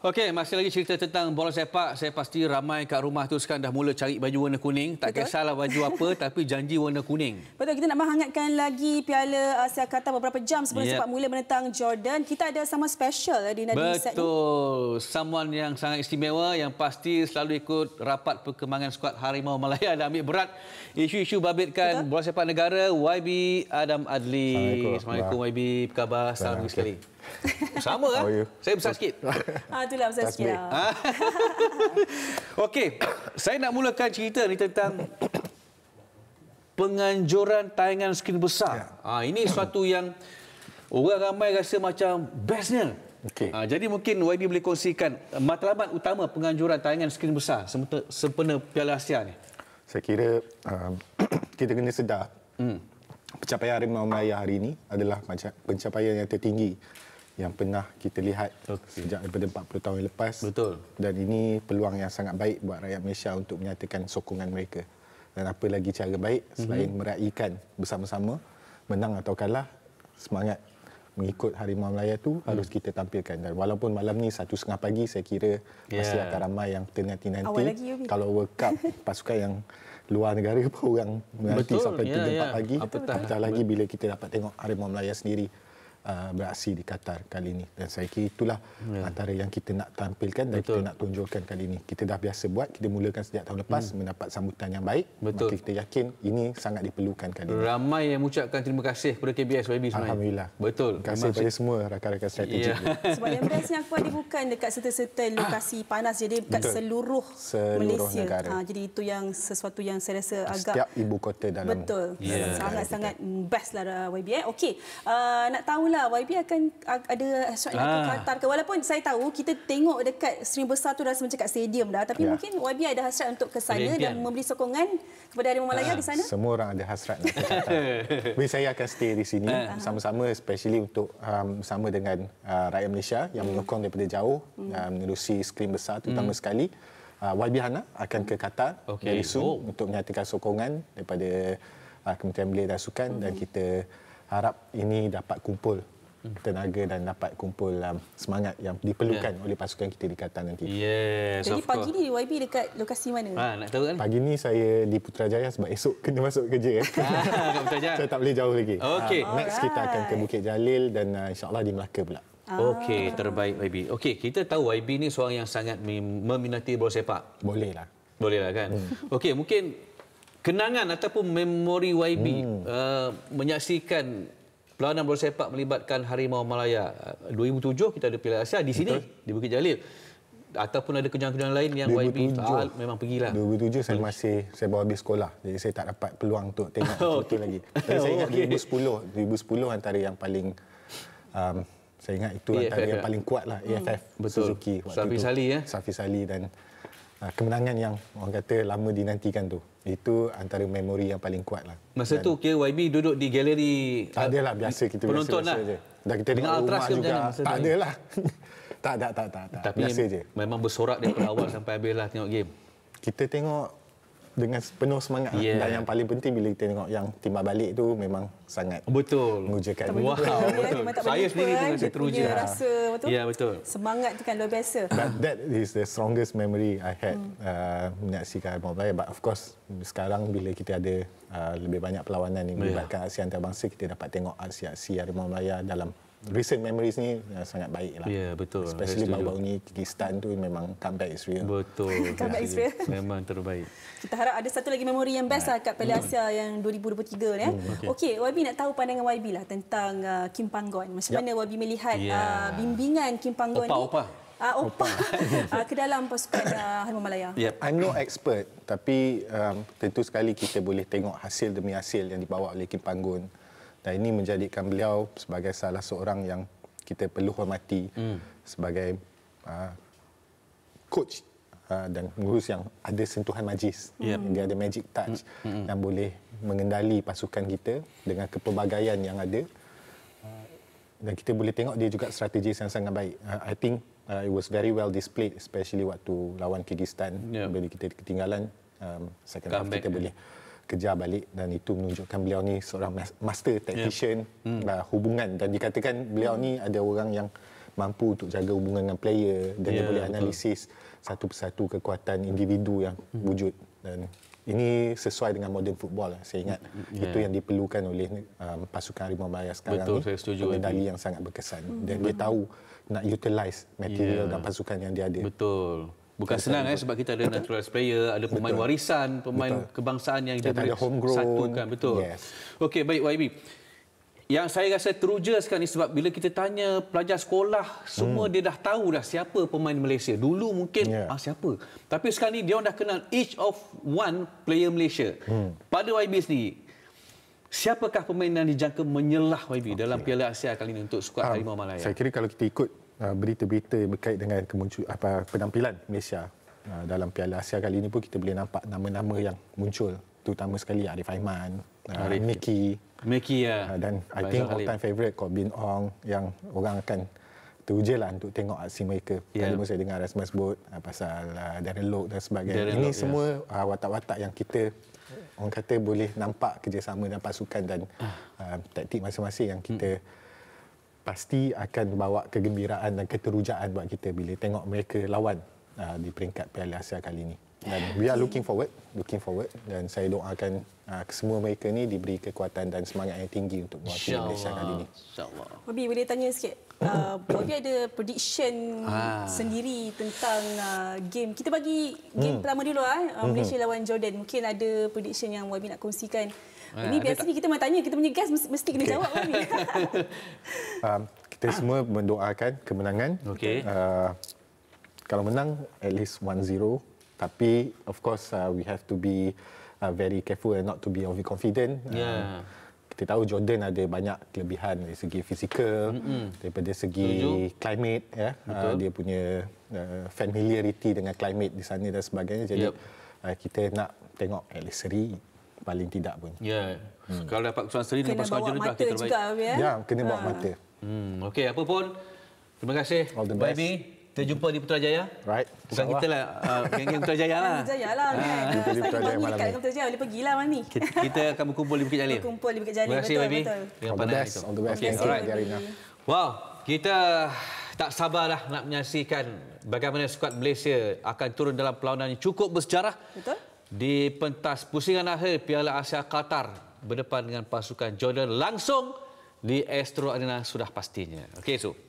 Okey, masih lagi cerita tentang bola sepak. Saya pasti ramai kat rumah tu sekarang dah mula cari baju warna kuning. Tak Betul. kisahlah baju apa, tapi janji warna kuning. Betul, kita nak menghangatkan lagi piala Asia Qatar beberapa jam sebelum yep. sepak mula menentang Jordan. Kita ada sama special eh, di Nadi Betul. Set Betul. Someone yang sangat istimewa yang pasti selalu ikut rapat perkembangan skuad Harimau Malaya dan ambil berat isu-isu babitkan Betul. bola sepak negara YB Adam Adli. Assalamualaikum. Assalamualaikum YB. Apa khabar? Salam sekali. Okay. Sama lah. Oh, ya. Saya besar sikit. Ah, itulah besar sikit lah. Okey, saya nak mulakan cerita ni tentang penganjuran tayangan skrin besar. Ya. Ah, ini suatu yang orang ramai rasa macam bestnya. Okay. Ah, jadi mungkin YB boleh kongsikan matlamat utama penganjuran tayangan skrin besar sempena Piala Asia ni. Saya kira um, kita kena sedar hmm. pencapaian Harimau Malaya hari ini adalah pencapaian yang tertinggi yang pernah kita lihat okay. sejak daripada 40 tahun yang lepas. Betul. Dan ini peluang yang sangat baik buat rakyat Malaysia untuk menyatakan sokongan mereka. Dan apa lagi cara baik selain mm-hmm. meraihkan bersama-sama menang atau kalah semangat mengikut Harimau Melayu itu hmm. harus kita tampilkan dan walaupun malam ni satu setengah pagi saya kira yeah. pasti akan ramai yang ternanti-nanti kalau World Cup pasukan yang luar negara pun orang menanti sampai yeah, 3-4 yeah. pagi apatah lagi bila kita dapat tengok Harimau Melayu sendiri Uh, beraksi di Qatar kali ini dan saya kira itulah ya. antara yang kita nak tampilkan dan Betul. kita nak tunjukkan kali ini kita dah biasa buat kita mulakan sejak tahun lepas hmm. mendapat sambutan yang baik Betul. maka kita yakin ini sangat diperlukan kali ini ramai yang mengucapkan terima kasih kepada KBS YB sebenarnya Alhamdulillah Betul. terima kasih kepada semua rakan-rakan strategik ya. sebab yang best yang kuat dia bukan dekat serta-serta lokasi panas jadi dekat seluruh seluruh Malaysia. ha, jadi itu yang sesuatu yang saya rasa setiap agak setiap ibu kota dalam Betul. Ya. sangat-sangat best lah YB eh. okay. uh, nak tahu tahulah YB akan ada asyik ah. ke Qatar ke walaupun saya tahu kita tengok dekat stream besar tu dah macam kat stadium dah tapi ya. mungkin YB ada hasrat untuk ke sana dan memberi sokongan kepada Harimau ah. Malaya ah. di sana semua orang ada hasrat nak ke Qatar tapi saya akan stay di sini ah. sama-sama especially untuk um, sama dengan uh, rakyat Malaysia yang menyokong hmm. daripada jauh dan hmm. uh, menerusi skrin besar terutama hmm. sekali uh, YB Hana akan ke Qatar okay. dari soon oh. untuk menyatakan sokongan daripada uh, Kementerian Belia dan Sukan hmm. dan kita harap ini dapat kumpul tenaga dan dapat kumpul um, semangat yang diperlukan yeah. oleh pasukan kita di Kata nanti. Yes, Jadi pagi ni YB dekat lokasi mana? Ha, nak tahu kan? Pagi ni saya di Putrajaya sebab esok kena masuk kerja. Eh. Ha, Putrajaya. Saya tak boleh jauh lagi. Okay. Uh, ah, next Alright. kita akan ke Bukit Jalil dan uh, insyaAllah di Melaka pula. Okey, terbaik YB. Okey, kita tahu YB ni seorang yang sangat meminati bola sepak. Boleh lah. Boleh lah kan? Hmm. Okey, mungkin kenangan ataupun memori YB hmm. uh, menyaksikan perlawanan bola sepak melibatkan Harimau Malaya. Uh, 2007 kita ada Piala Asia di sini Betul. di Bukit Jalil. Ataupun ada kenangan-kenangan lain yang 2007, YB tak, memang pergilah. 2007 Betul. saya masih saya baru habis sekolah. Jadi saya tak dapat peluang untuk tengok oh, okay. lagi. Tapi saya ingat oh, okay. 2010, 2010 antara yang paling um, saya ingat itu EFF antara ya. yang paling kuat lah hmm. EFF Betul. Suzuki waktu Safi itu. Sali ya. Safi Sali dan uh, kemenangan yang orang kata lama dinantikan tu. Itu antara memori yang paling kuat lah. Masa Dan kira okay, YB duduk di galeri Tak uh, ada lah biasa kita penonton biasa, lah. biasa je. Dan kita dengar rumah juga. Macam tak ada lah. tak, tak, tak, tak, tak. Tapi biasa je. memang bersorak dari awal sampai habis lah tengok game. Kita tengok dengan penuh semangat lah. yeah. dan yang paling penting bila kita tengok yang timbal balik tu memang sangat betul mengujakan wow betul, betul. saya sendiri pun kan. rasa teruja ya betul. Yeah, betul semangat tu kan luar biasa that, that is the strongest memory i had hmm. uh, menyaksikan mobile but of course sekarang bila kita ada uh, lebih banyak perlawanan yang melibatkan yeah. ASEAN antarabangsa kita dapat tengok aksi-aksi Harimau Melaya dalam recent memories ni uh, sangat baik lah. Ya, yeah, betul. Especially baru-baru ni Kyrgyzstan tu memang comeback is real. Betul. comeback is real. memang terbaik. Kita harap ada satu lagi memori yang best lah kat Piala Asia mm. yang 2023 ni. Ya. Mm. Okay. okay, YB nak tahu pandangan YB lah tentang uh, Kim Panggon. Macam yep. mana YB melihat yeah. uh, bimbingan Kim Panggon ni? Opa, Ah, uh, opa. uh, ke dalam pasukan uh, Harimau Malaya. Yep. I'm no expert. Tapi um, tentu sekali kita boleh tengok hasil demi hasil yang dibawa oleh Kim Panggon dan ini menjadikan beliau sebagai salah seorang yang kita perlu hormati hmm. sebagai uh, coach uh, dan pengurus yang ada sentuhan majis yep. Ya. dia ada magic touch hmm. hmm. dan boleh mengendali pasukan kita dengan kepelbagaian yang ada dan kita boleh tengok dia juga strategi yang sangat baik uh, i think uh, it was very well displayed especially waktu lawan Kyrgyzstan yep. Ya. bila kita ketinggalan um, second half kita boleh kejar balik dan itu menunjukkan beliau ni seorang master tactician yeah. hmm. hubungan dan dikatakan beliau ni ada orang yang mampu untuk jaga hubungan dengan player dan yeah, dia ya, boleh analisis betul. satu persatu kekuatan individu yang hmm. wujud dan ini sesuai dengan modern football lah. saya ingat hmm, yeah. itu ya. yang diperlukan oleh um, pasukan Harimau Malaya sekarang betul, ni saya setuju medali yang sangat berkesan hmm. dan dia hmm. tahu nak utilize material yeah. dan pasukan yang dia ada betul Bukan kita senang eh sebab kita ada natural player, ada pemain betul. warisan, pemain betul. kebangsaan yang kita satukan betul. Yes. Okey baik YB. Yang saya rasa teruja sekarang ni sebab bila kita tanya pelajar sekolah semua hmm. dia dah tahu dah siapa pemain Malaysia. Dulu mungkin yeah. ah siapa. Tapi sekarang ni dia orang dah kenal each of one player Malaysia. Hmm. Pada YB ini, siapakah pemain yang dijangka menyelah YB okay. dalam Piala Asia kali ini untuk skuad um, Harimau Malaya? Saya kira kalau kita ikut Uh, berita-berita berkait dengan kemuncul apa penampilan Malaysia uh, dalam Piala Asia kali ini pun kita boleh nampak nama-nama yang muncul terutama sekali Arif Aiman, uh, Arif. Miki, Miki ya. ya. dan Baizal I think all time favorite Corbin Ong yang orang akan teruja lah untuk tengok aksi mereka. Yeah. Kali ya. pun saya dengar Rasmus sebut pasal Darren Lok dan sebagainya. Darren ini Lok, ya. semua watak-watak yang kita orang kata boleh nampak kerjasama dan pasukan dan ah. taktik masing-masing yang kita hmm pasti akan bawa kegembiraan dan keterujaan buat kita bila tengok mereka lawan uh, di peringkat Piala Asia kali ini. Dan we are looking forward, looking forward dan saya doakan uh, semua mereka ni diberi kekuatan dan semangat yang tinggi untuk mewakili Malaysia kali ini. Insya-Allah. Bobby boleh tanya sikit. Uh, ah, Bobby ada prediction ha. sendiri tentang uh, game. Kita bagi game hmm. pertama dulu ah uh, Malaysia hmm. lawan Jordan. Mungkin ada prediction yang Bobby nak kongsikan Ha, ini biasanya kita mahu tanya, kita punya guest mesti, mesti kena okay. jawab. Kan, ni. kita semua mendoakan kemenangan. Okay. Uh, kalau menang, at least 1-0. Tapi, of course, uh, we have to be uh, very careful and not to be overconfident. Yeah. Uh, ya. kita tahu Jordan ada banyak kelebihan dari segi fizikal, mm-hmm. daripada segi climate. Ya, uh, dia punya uh, familiarity dengan climate di sana dan sebagainya. Jadi, yep. uh, kita nak tengok at least seri paling tidak pun. Ya. Hmm. Kalau dapat keputusan seri dengan pasukan jenis dah kita terbaik. Juga, ya? ya, kena bawa ha. mata. Hmm, Okey, apa pun. Terima kasih. Bye, the Bye, kita jumpa di Putrajaya. Right. Bukan kita lah. Uh, geng-geng Putrajaya lah. Ah, Putrajaya lah. Ah, kan? Kita di Putrajaya malam ni. Putrajaya boleh pergi lah mana Kita akan berkumpul di Bukit Jalil. Berkumpul di Bukit Jalil. Terima kasih, baby. Dengan All the best. All the best. Okay. Thank Wow. Kita tak sabarlah nak menyaksikan bagaimana skuad Malaysia akan turun dalam perlawanan yang cukup bersejarah. Betul di pentas pusingan akhir Piala Asia Qatar berdepan dengan pasukan Jordan langsung di Astro Arena sudah pastinya. Okey, so.